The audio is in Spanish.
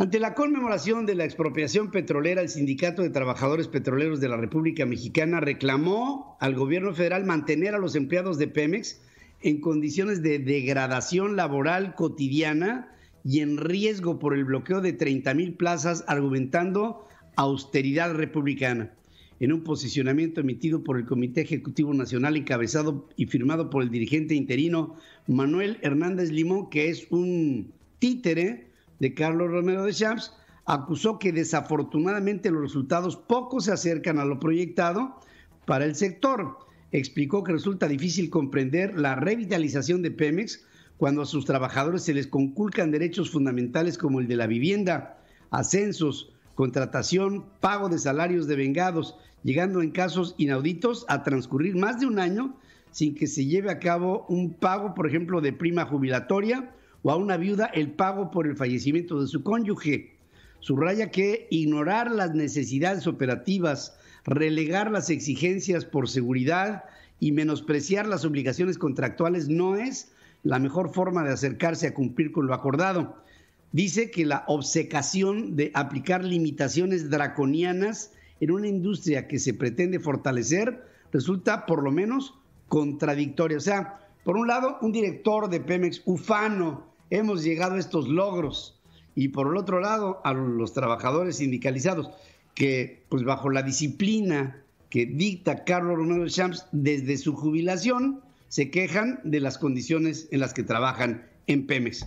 Ante la conmemoración de la expropiación petrolera, el Sindicato de Trabajadores Petroleros de la República Mexicana reclamó al gobierno federal mantener a los empleados de Pemex en condiciones de degradación laboral cotidiana y en riesgo por el bloqueo de 30.000 mil plazas, argumentando austeridad republicana. En un posicionamiento emitido por el Comité Ejecutivo Nacional encabezado y firmado por el dirigente interino Manuel Hernández Limón, que es un títere de Carlos Romero de Champs, acusó que desafortunadamente los resultados poco se acercan a lo proyectado para el sector. Explicó que resulta difícil comprender la revitalización de Pemex cuando a sus trabajadores se les conculcan derechos fundamentales como el de la vivienda, ascensos, contratación, pago de salarios de vengados, llegando en casos inauditos a transcurrir más de un año sin que se lleve a cabo un pago, por ejemplo, de prima jubilatoria o a una viuda el pago por el fallecimiento de su cónyuge. Subraya que ignorar las necesidades operativas, relegar las exigencias por seguridad y menospreciar las obligaciones contractuales no es la mejor forma de acercarse a cumplir con lo acordado. Dice que la obsecación de aplicar limitaciones draconianas en una industria que se pretende fortalecer resulta por lo menos contradictoria. O sea, por un lado, un director de Pemex ufano, hemos llegado a estos logros. Y por el otro lado, a los trabajadores sindicalizados, que pues bajo la disciplina que dicta Carlos Romero Champs desde su jubilación, se quejan de las condiciones en las que trabajan en Pemex.